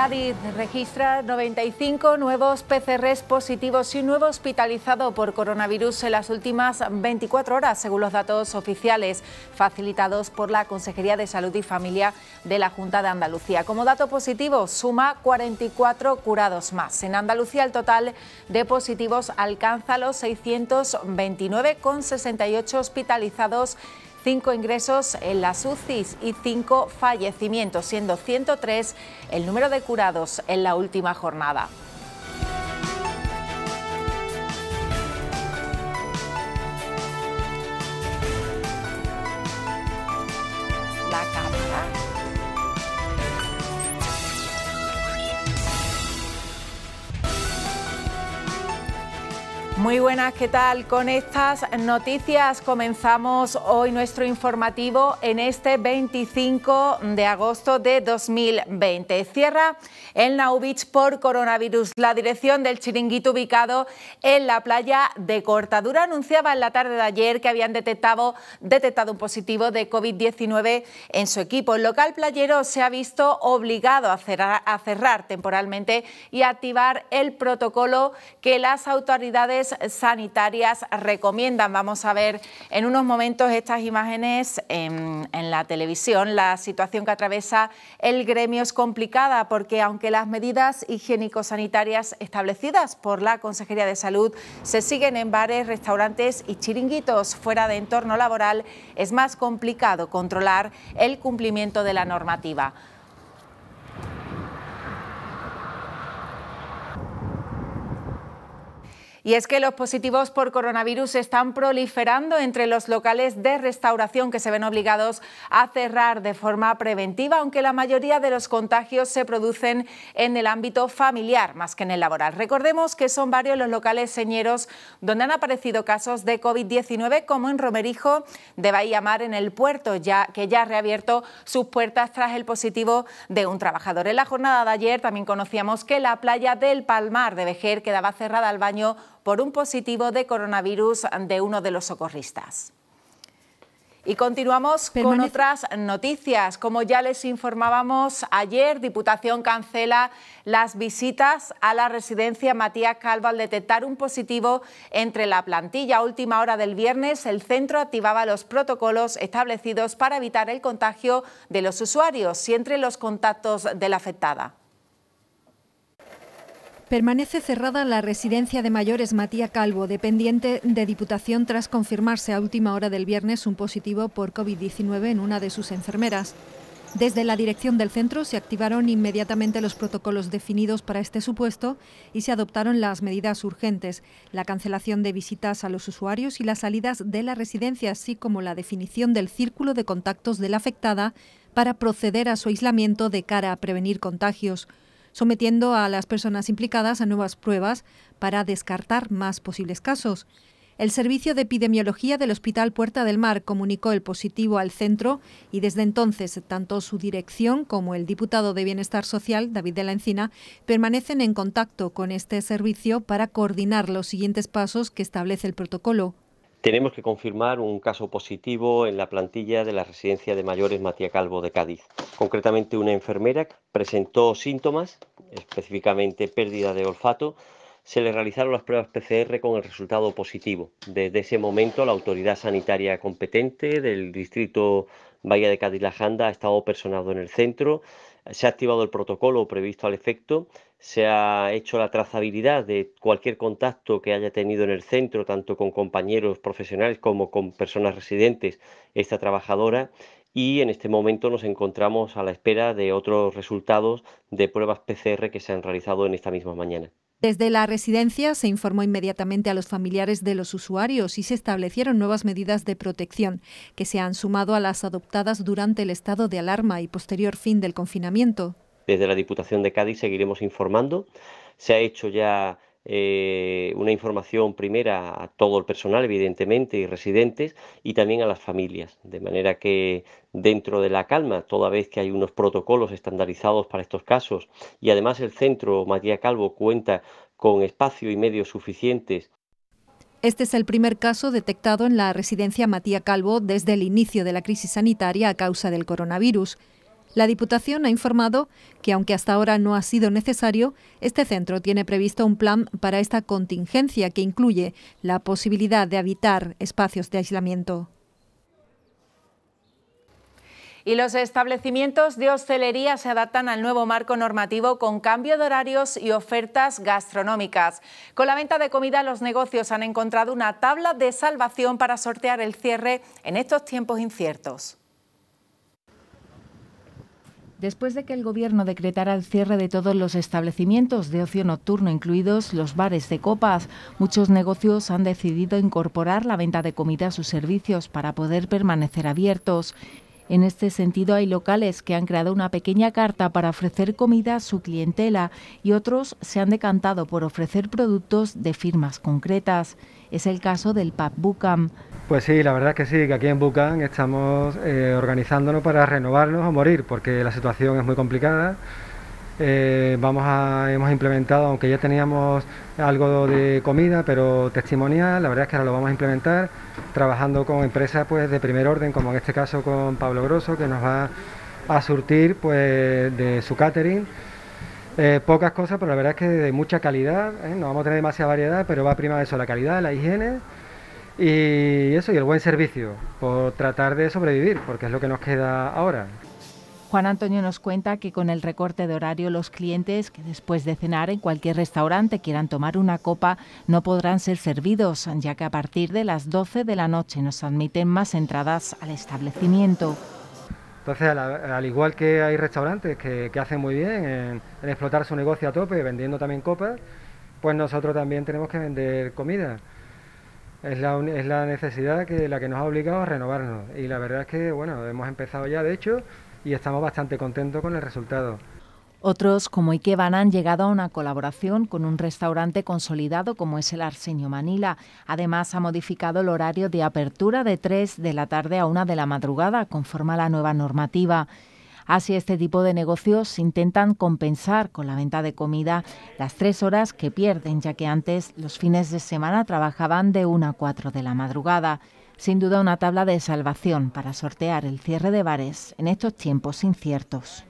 Cádiz registra 95 nuevos PCRs positivos y un nuevo hospitalizado por coronavirus en las últimas 24 horas, según los datos oficiales facilitados por la Consejería de Salud y Familia de la Junta de Andalucía. Como dato positivo, suma 44 curados más. En Andalucía, el total de positivos alcanza los con 68 hospitalizados cinco ingresos en las UCIs y cinco fallecimientos, siendo 103 el número de curados en la última jornada. Muy buenas, ¿qué tal? Con estas noticias comenzamos hoy nuestro informativo en este 25 de agosto de 2020. Cierra el Naubich por coronavirus. La dirección del chiringuito ubicado en la playa de Cortadura anunciaba en la tarde de ayer que habían detectado, detectado un positivo de COVID-19 en su equipo. El local playero se ha visto obligado a cerrar, a cerrar temporalmente y activar el protocolo que las autoridades sanitarias recomiendan. Vamos a ver en unos momentos estas imágenes en, en la televisión. La situación que atraviesa el gremio es complicada porque aunque las medidas higiénico-sanitarias establecidas por la Consejería de Salud se siguen en bares, restaurantes y chiringuitos fuera de entorno laboral, es más complicado controlar el cumplimiento de la normativa. Y es que los positivos por coronavirus están proliferando entre los locales de restauración que se ven obligados a cerrar de forma preventiva, aunque la mayoría de los contagios se producen en el ámbito familiar más que en el laboral. Recordemos que son varios los locales señeros donde han aparecido casos de COVID-19, como en Romerijo de Bahía Mar, en el puerto, ya, que ya ha reabierto sus puertas tras el positivo de un trabajador. En la jornada de ayer también conocíamos que la playa del Palmar de Vejer quedaba cerrada al baño por un positivo de coronavirus de uno de los socorristas. Y continuamos con otras noticias. Como ya les informábamos ayer, Diputación cancela las visitas a la residencia Matías Calva... al detectar un positivo entre la plantilla. A última hora del viernes, el centro activaba los protocolos establecidos para evitar el contagio de los usuarios y entre los contactos de la afectada. Permanece cerrada la residencia de mayores Matía Calvo, dependiente de Diputación, tras confirmarse a última hora del viernes un positivo por COVID-19 en una de sus enfermeras. Desde la dirección del centro se activaron inmediatamente los protocolos definidos para este supuesto y se adoptaron las medidas urgentes, la cancelación de visitas a los usuarios y las salidas de la residencia, así como la definición del círculo de contactos de la afectada para proceder a su aislamiento de cara a prevenir contagios sometiendo a las personas implicadas a nuevas pruebas para descartar más posibles casos. El Servicio de Epidemiología del Hospital Puerta del Mar comunicó el positivo al centro y desde entonces tanto su dirección como el diputado de Bienestar Social, David de la Encina, permanecen en contacto con este servicio para coordinar los siguientes pasos que establece el protocolo. Tenemos que confirmar un caso positivo en la plantilla de la residencia de mayores Matías Calvo de Cádiz. Concretamente una enfermera presentó síntomas, específicamente pérdida de olfato. Se le realizaron las pruebas PCR con el resultado positivo. Desde ese momento la autoridad sanitaria competente del distrito Bahía de Cádiz-La Janda ha estado personado en el centro. Se ha activado el protocolo previsto al efecto se ha hecho la trazabilidad de cualquier contacto que haya tenido en el centro, tanto con compañeros profesionales como con personas residentes, esta trabajadora. Y en este momento nos encontramos a la espera de otros resultados de pruebas PCR que se han realizado en esta misma mañana. Desde la residencia se informó inmediatamente a los familiares de los usuarios y se establecieron nuevas medidas de protección que se han sumado a las adoptadas durante el estado de alarma y posterior fin del confinamiento. Desde la Diputación de Cádiz seguiremos informando. Se ha hecho ya eh, una información primera a todo el personal, evidentemente, y residentes, y también a las familias. De manera que dentro de la calma, toda vez que hay unos protocolos estandarizados para estos casos, y además el centro Matías Calvo cuenta con espacio y medios suficientes este es el primer caso detectado en la residencia Matía Calvo desde el inicio de la crisis sanitaria a causa del coronavirus. La Diputación ha informado que, aunque hasta ahora no ha sido necesario, este centro tiene previsto un plan para esta contingencia que incluye la posibilidad de habitar espacios de aislamiento. Y los establecimientos de hostelería se adaptan al nuevo marco normativo con cambio de horarios y ofertas gastronómicas. Con la venta de comida, los negocios han encontrado una tabla de salvación para sortear el cierre en estos tiempos inciertos. Después de que el gobierno decretara el cierre de todos los establecimientos de ocio nocturno, incluidos los bares de copas, muchos negocios han decidido incorporar la venta de comida a sus servicios para poder permanecer abiertos. En este sentido, hay locales que han creado una pequeña carta para ofrecer comida a su clientela y otros se han decantado por ofrecer productos de firmas concretas. Es el caso del PAP Bucam. Pues sí, la verdad es que sí, que aquí en Bucam estamos eh, organizándonos para renovarnos o morir, porque la situación es muy complicada. Eh, vamos a, hemos implementado, aunque ya teníamos algo de comida, pero testimonial, la verdad es que ahora lo vamos a implementar trabajando con empresas pues, de primer orden, como en este caso con Pablo Grosso, que nos va a surtir pues, de su catering. Eh, pocas cosas, pero la verdad es que de mucha calidad, ¿eh? no vamos a tener demasiada variedad, pero va a primar eso, la calidad, la higiene y eso, y el buen servicio, por tratar de sobrevivir, porque es lo que nos queda ahora. Juan Antonio nos cuenta que con el recorte de horario los clientes que después de cenar en cualquier restaurante quieran tomar una copa no podrán ser servidos, ya que a partir de las 12 de la noche nos admiten más entradas al establecimiento. Entonces, al, igual que hay restaurantes que, hacen muy bien en, explotar su negocio a tope, vendiendo también copas, pues nosotros también tenemos que vender comida. Es la, es la, necesidad que la que nos ha obligado a renovarnos. Y la verdad es que, bueno, hemos empezado ya, de hecho, y estamos bastante contentos con el resultado. Otros, como Ikeban, han llegado a una colaboración con un restaurante consolidado como es el Arsenio Manila. Además, ha modificado el horario de apertura de 3 de la tarde a 1 de la madrugada, conforme a la nueva normativa. Así, este tipo de negocios intentan compensar con la venta de comida las tres horas que pierden, ya que antes los fines de semana trabajaban de 1 a 4 de la madrugada. Sin duda una tabla de salvación para sortear el cierre de bares en estos tiempos inciertos.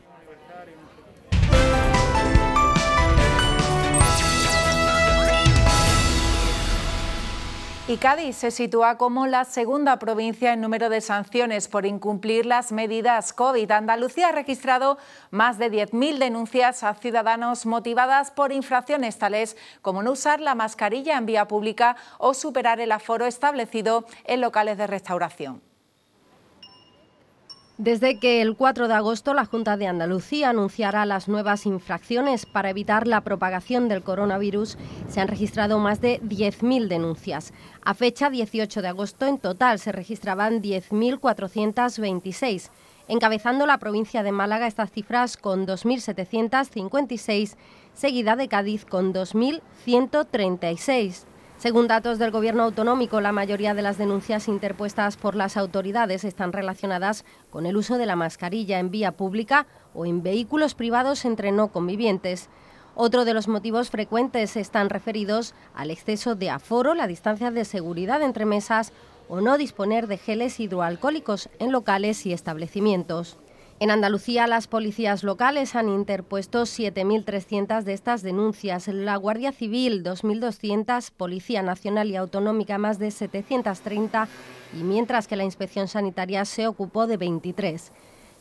Y Cádiz se sitúa como la segunda provincia en número de sanciones por incumplir las medidas COVID. Andalucía ha registrado más de 10.000 denuncias a ciudadanos motivadas por infracciones tales como no usar la mascarilla en vía pública o superar el aforo establecido en locales de restauración. Desde que el 4 de agosto la Junta de Andalucía anunciará las nuevas infracciones para evitar la propagación del coronavirus, se han registrado más de 10.000 denuncias. A fecha 18 de agosto en total se registraban 10.426. Encabezando la provincia de Málaga estas cifras con 2.756, seguida de Cádiz con 2.136. Según datos del Gobierno autonómico, la mayoría de las denuncias interpuestas por las autoridades están relacionadas con el uso de la mascarilla en vía pública o en vehículos privados entre no convivientes. Otro de los motivos frecuentes están referidos al exceso de aforo, la distancia de seguridad entre mesas o no disponer de geles hidroalcohólicos en locales y establecimientos. En Andalucía, las policías locales han interpuesto 7.300 de estas denuncias, la Guardia Civil 2.200, Policía Nacional y Autonómica más de 730 y mientras que la Inspección Sanitaria se ocupó de 23.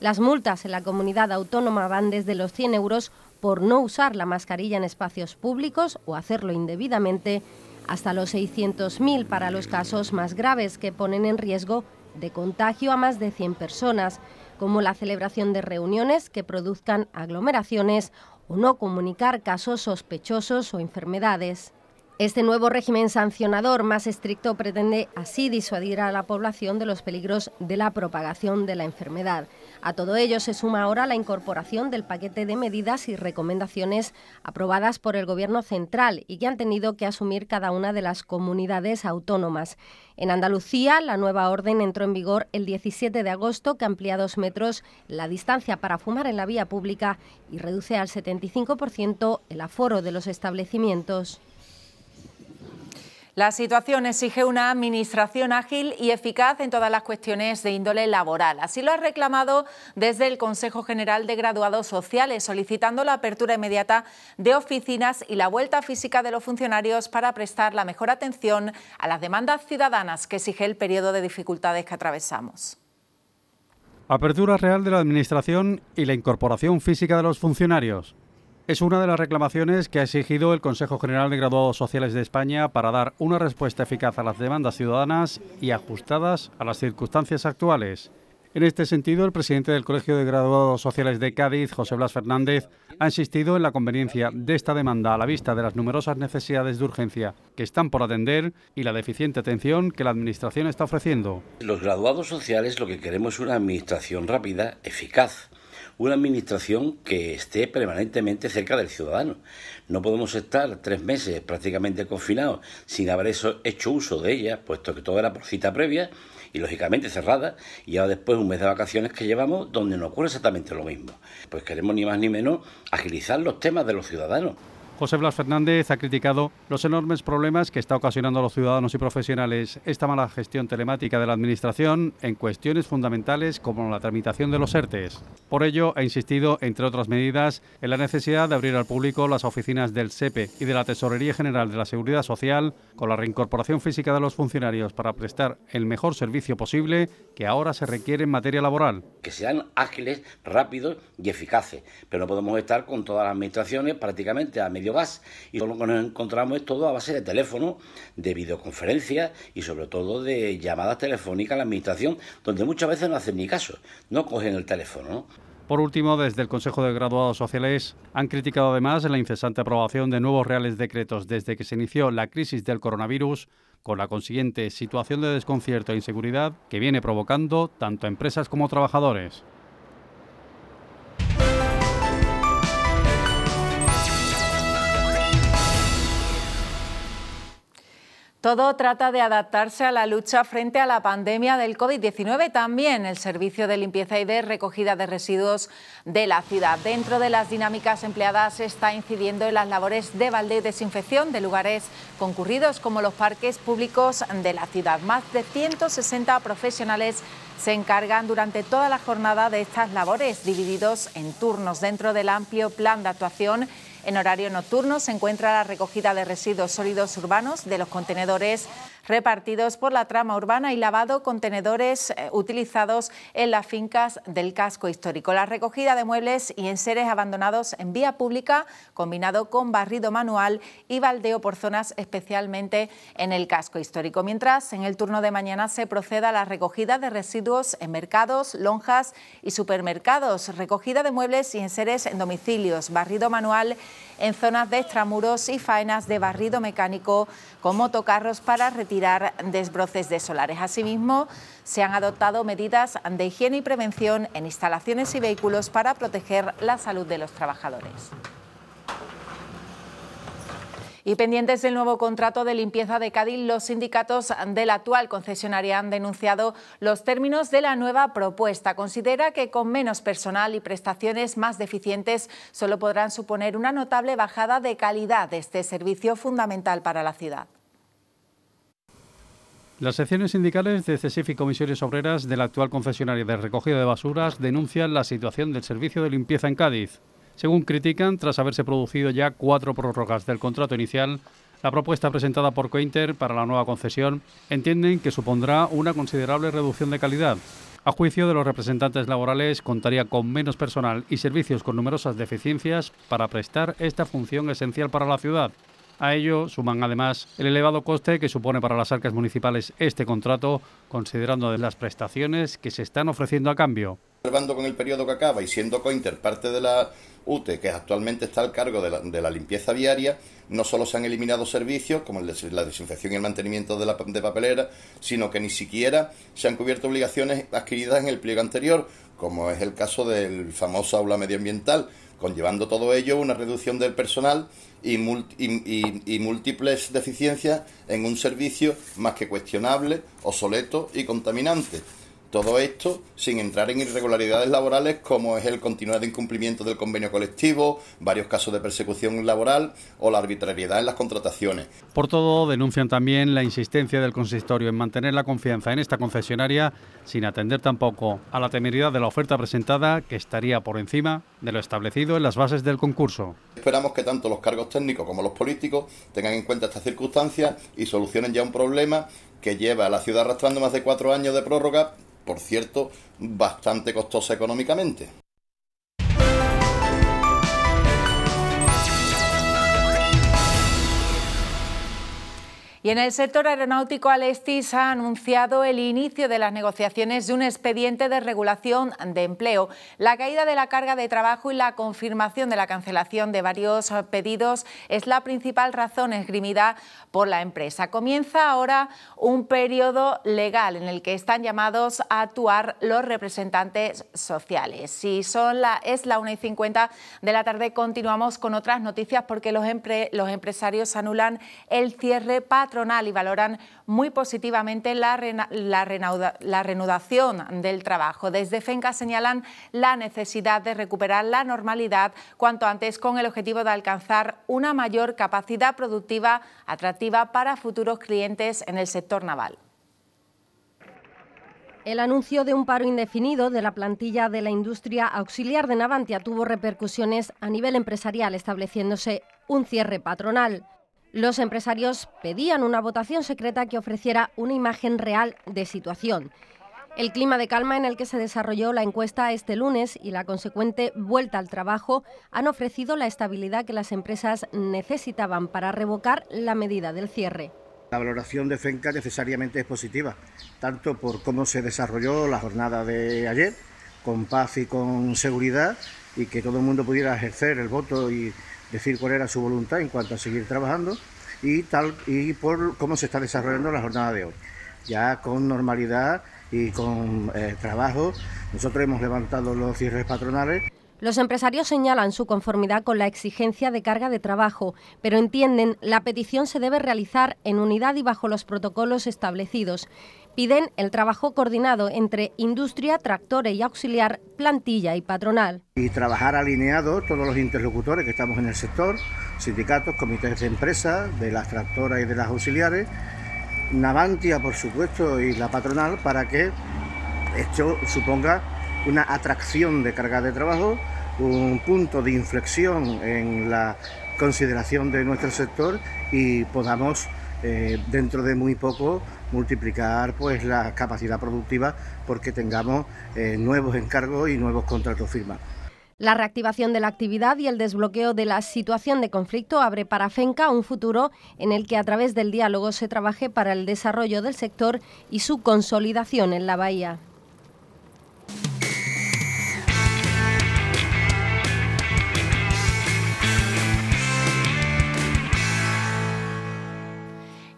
Las multas en la comunidad autónoma van desde los 100 euros por no usar la mascarilla en espacios públicos o hacerlo indebidamente, hasta los 600.000 para los casos más graves que ponen en riesgo de contagio a más de 100 personas como la celebración de reuniones que produzcan aglomeraciones o no comunicar casos sospechosos o enfermedades. Este nuevo régimen sancionador más estricto pretende así disuadir a la población de los peligros de la propagación de la enfermedad. A todo ello se suma ahora la incorporación del paquete de medidas y recomendaciones aprobadas por el Gobierno central y que han tenido que asumir cada una de las comunidades autónomas. En Andalucía, la nueva orden entró en vigor el 17 de agosto, que amplía dos metros la distancia para fumar en la vía pública y reduce al 75% el aforo de los establecimientos. La situación exige una administración ágil y eficaz en todas las cuestiones de índole laboral. Así lo ha reclamado desde el Consejo General de Graduados Sociales, solicitando la apertura inmediata de oficinas y la vuelta física de los funcionarios para prestar la mejor atención a las demandas ciudadanas que exige el periodo de dificultades que atravesamos. Apertura real de la Administración y la incorporación física de los funcionarios. Es una de las reclamaciones que ha exigido el Consejo General de Graduados Sociales de España para dar una respuesta eficaz a las demandas ciudadanas y ajustadas a las circunstancias actuales. En este sentido, el presidente del Colegio de Graduados Sociales de Cádiz, José Blas Fernández, ha insistido en la conveniencia de esta demanda a la vista de las numerosas necesidades de urgencia que están por atender y la deficiente atención que la Administración está ofreciendo. Los graduados sociales lo que queremos es una Administración rápida, eficaz, una administración que esté permanentemente cerca del ciudadano. No podemos estar tres meses prácticamente confinados sin haber hecho uso de ella, puesto que todo era por cita previa y lógicamente cerrada, y ahora después un mes de vacaciones que llevamos donde no ocurre exactamente lo mismo. Pues queremos ni más ni menos agilizar los temas de los ciudadanos. José Blas Fernández ha criticado los enormes problemas que está ocasionando a los ciudadanos y profesionales esta mala gestión telemática de la Administración en cuestiones fundamentales como la tramitación de los ERTES. Por ello, ha insistido, entre otras medidas, en la necesidad de abrir al público las oficinas del SEPE y de la Tesorería General de la Seguridad Social con la reincorporación física de los funcionarios para prestar el mejor servicio posible que ahora se requiere en materia laboral. Que sean ágiles, rápidos y eficaces, pero no podemos estar con todas las administraciones prácticamente a medio y lo que nos encontramos es todo a base de teléfono, de videoconferencias y sobre todo de llamadas telefónicas a la administración, donde muchas veces no hacen ni caso, no cogen el teléfono. Por último, desde el Consejo de Graduados Sociales han criticado además la incesante aprobación de nuevos reales decretos desde que se inició la crisis del coronavirus con la consiguiente situación de desconcierto e inseguridad que viene provocando tanto empresas como trabajadores. Todo trata de adaptarse a la lucha frente a la pandemia del COVID-19. También el servicio de limpieza y de recogida de residuos de la ciudad. Dentro de las dinámicas empleadas se está incidiendo en las labores de balde y desinfección de lugares concurridos como los parques públicos de la ciudad. Más de 160 profesionales se encargan durante toda la jornada de estas labores, divididos en turnos dentro del amplio plan de actuación en horario nocturno se encuentra la recogida de residuos sólidos urbanos de los contenedores repartidos por la trama urbana y lavado contenedores eh, utilizados en las fincas del casco histórico. La recogida de muebles y enseres abandonados en vía pública, combinado con barrido manual y baldeo por zonas especialmente en el casco histórico. Mientras, en el turno de mañana se proceda a la recogida de residuos en mercados, lonjas y supermercados, recogida de muebles y enseres en domicilios, barrido manual en zonas de extramuros y faenas de barrido mecánico con motocarros para retirar desbroces de solares. Asimismo, se han adoptado medidas de higiene y prevención en instalaciones y vehículos para proteger la salud de los trabajadores. Y pendientes del nuevo contrato de limpieza de Cádiz, los sindicatos de la actual concesionaria han denunciado los términos de la nueva propuesta. Considera que con menos personal y prestaciones más deficientes solo podrán suponer una notable bajada de calidad de este servicio fundamental para la ciudad. Las secciones sindicales de CESIF y comisiones obreras de la actual concesionaria de recogida de basuras denuncian la situación del servicio de limpieza en Cádiz. Según critican, tras haberse producido ya cuatro prórrogas del contrato inicial, la propuesta presentada por Cointer para la nueva concesión entienden que supondrá una considerable reducción de calidad. A juicio de los representantes laborales, contaría con menos personal y servicios con numerosas deficiencias para prestar esta función esencial para la ciudad. A ello suman además el elevado coste que supone para las arcas municipales este contrato, considerando las prestaciones que se están ofreciendo a cambio. con el que acaba y siendo de la UTE, que actualmente está al cargo de la, limpieza diaria, no solo se han eliminado servicios como la desinfección y el mantenimiento de, la, de papelera, sino que ni siquiera se han cubierto obligaciones adquiridas en el pliego anterior, como es el caso del famoso aula medioambiental, conllevando todo ello una reducción del personal y, múltiples deficiencias en un servicio más que cuestionable, obsoleto y contaminante. Todo esto sin entrar en irregularidades laborales como es el continuado incumplimiento del convenio colectivo, varios casos de persecución laboral o la arbitrariedad en las contrataciones. Por todo, denuncian también la insistencia del consistorio en mantener la confianza en esta concesionaria sin atender tampoco a la temeridad de la oferta presentada que estaría por encima de lo establecido en las bases del concurso. Esperamos que tanto los cargos técnicos como los políticos tengan en cuenta estas circunstancias y solucionen ya un problema que lleva a la ciudad arrastrando más de cuatro años de prórroga por cierto, bastante costosa económicamente. Y en el sector aeronáutico, Alestis ha anunciado el inicio de las negociaciones de un expediente de regulación de empleo, la caída de la carga de trabajo y la confirmación de la cancelación de varios pedidos es la principal razón esgrimida por la empresa. Comienza ahora un periodo legal en el que están llamados a actuar los representantes sociales. Si son la, es la 1 y 50 de la tarde, continuamos con otras noticias porque los, los empresarios anulan el cierre para y valoran muy positivamente la, la reanudación del trabajo. Desde FENCA señalan la necesidad de recuperar la normalidad cuanto antes con el objetivo de alcanzar una mayor capacidad productiva atractiva para futuros clientes en el sector naval. El anuncio de un paro indefinido de la plantilla de la industria auxiliar de Navantia tuvo repercusiones a nivel empresarial, estableciéndose un cierre patronal. Los empresarios pedían una votación secreta que ofreciera una imagen real de situación. El clima de calma en el que se desarrolló la encuesta este lunes y la consecuente vuelta al trabajo han ofrecido la estabilidad que las empresas necesitaban para revocar la medida del cierre. La valoración de FENCA necesariamente es positiva, tanto por cómo se desarrolló la jornada de ayer, con paz y con seguridad, y que todo el mundo pudiera ejercer el voto y decir cuál era su voluntad en cuanto a seguir trabajando y, tal, y por cómo se está desarrollando la jornada de hoy. Ya con normalidad y con eh, trabajo, nosotros hemos levantado los cierres patronales. Los empresarios señalan su conformidad con la exigencia de carga de trabajo, pero entienden la petición se debe realizar en unidad y bajo los protocolos establecidos. Piden el trabajo coordinado entre industria, tractores y auxiliar, plantilla y patronal. Y trabajar alineados todos los interlocutores que estamos en el sector, sindicatos, comités de empresas, de las tractoras y de las auxiliares, Navantia, por supuesto, y la patronal, para que esto suponga una atracción de carga de trabajo, un punto de inflexión en la consideración de nuestro sector y podamos eh, dentro de muy poco multiplicar pues la capacidad productiva porque tengamos eh, nuevos encargos y nuevos contratos firmados. La reactivación de la actividad y el desbloqueo de la situación de conflicto abre para FENCA un futuro en el que a través del diálogo se trabaje para el desarrollo del sector y su consolidación en la bahía.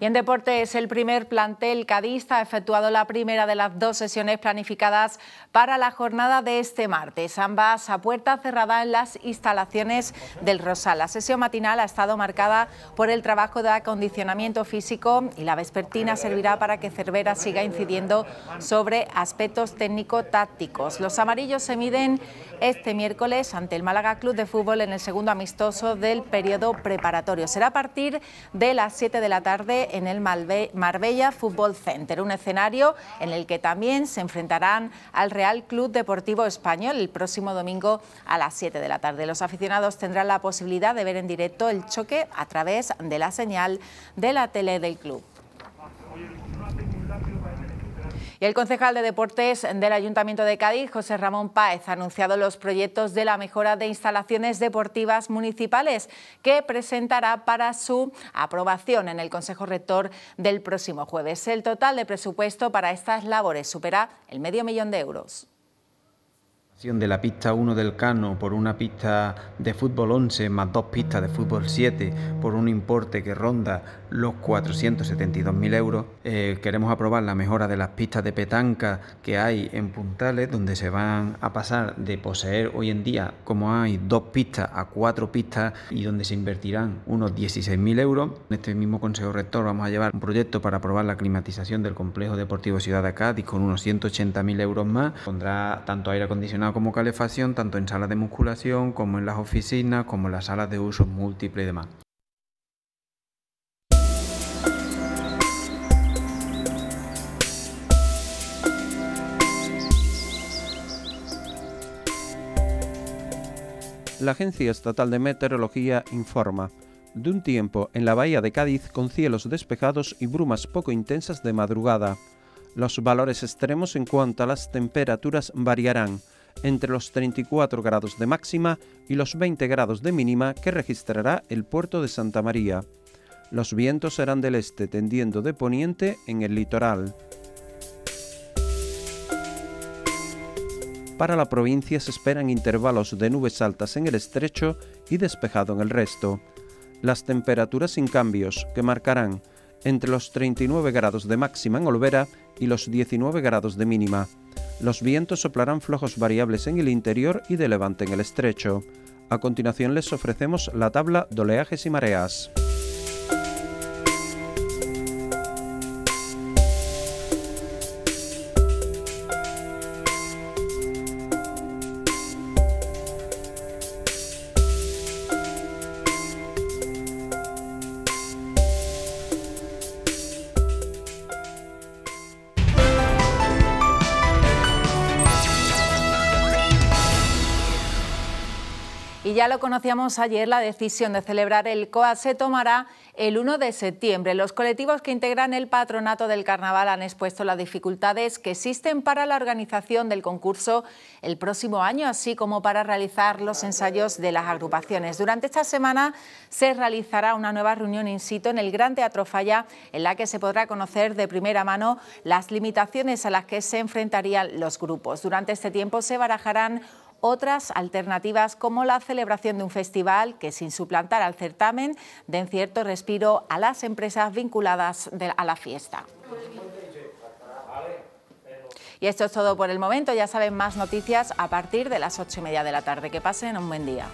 Y en deportes, el primer plantel cadista ha efectuado la primera de las dos sesiones planificadas para la jornada de este martes, ambas a puerta cerrada en las instalaciones del Rosal. La sesión matinal ha estado marcada por el trabajo de acondicionamiento físico y la vespertina servirá para que Cervera siga incidiendo sobre aspectos técnico-tácticos. Los amarillos se miden este miércoles ante el Málaga Club de Fútbol en el segundo amistoso del periodo preparatorio. Será a partir de las 7 de la tarde en el Marbella Football Center, un escenario en el que también se enfrentarán al Real Club Deportivo Español el próximo domingo a las 7 de la tarde. Los aficionados tendrán la posibilidad de ver en directo el choque a través de la señal de la tele del club. Y el concejal de Deportes del Ayuntamiento de Cádiz, José Ramón Páez, ha anunciado los proyectos de la mejora de instalaciones deportivas municipales que presentará para su aprobación en el Consejo Rector del próximo jueves. El total de presupuesto para estas labores supera el medio millón de euros de la pista 1 del Cano por una pista de fútbol 11 más dos pistas de fútbol 7 por un importe que ronda los 472.000 euros. Eh, queremos aprobar la mejora de las pistas de petanca que hay en Puntales, donde se van a pasar de poseer hoy en día, como hay dos pistas, a cuatro pistas y donde se invertirán unos 16.000 euros. En este mismo Consejo Rector vamos a llevar un proyecto para aprobar la climatización del Complejo Deportivo Ciudad de Cádiz con unos 180.000 euros más. Pondrá tanto aire acondicionado como calefacción tanto en salas de musculación como en las oficinas, como en las salas de uso múltiple y demás. La Agencia Estatal de Meteorología informa de un tiempo en la bahía de Cádiz con cielos despejados y brumas poco intensas de madrugada. Los valores extremos en cuanto a las temperaturas variarán entre los 34 grados de máxima y los 20 grados de mínima que registrará el puerto de Santa María. Los vientos serán del este tendiendo de poniente en el litoral. Para la provincia se esperan intervalos de nubes altas en el estrecho y despejado en el resto. Las temperaturas sin cambios, que marcarán entre los 39 grados de máxima en Olvera y los 19 grados de mínima. Los vientos soplarán flojos variables en el interior y de levante en el estrecho. A continuación les ofrecemos la tabla de oleajes y mareas. ya lo conocíamos ayer, la decisión de celebrar el COA se tomará el 1 de septiembre. Los colectivos que integran el patronato del carnaval han expuesto las dificultades que existen para la organización del concurso el próximo año, así como para realizar los ensayos de las agrupaciones. Durante esta semana se realizará una nueva reunión in situ en el Gran Teatro Falla, en la que se podrá conocer de primera mano las limitaciones a las que se enfrentarían los grupos. Durante este tiempo se barajarán otras alternativas como la celebración de un festival que sin suplantar al certamen den cierto respiro a las empresas vinculadas a la fiesta. Y esto es todo por el momento. Ya saben, más noticias a partir de las ocho y media de la tarde. Que pasen un buen día.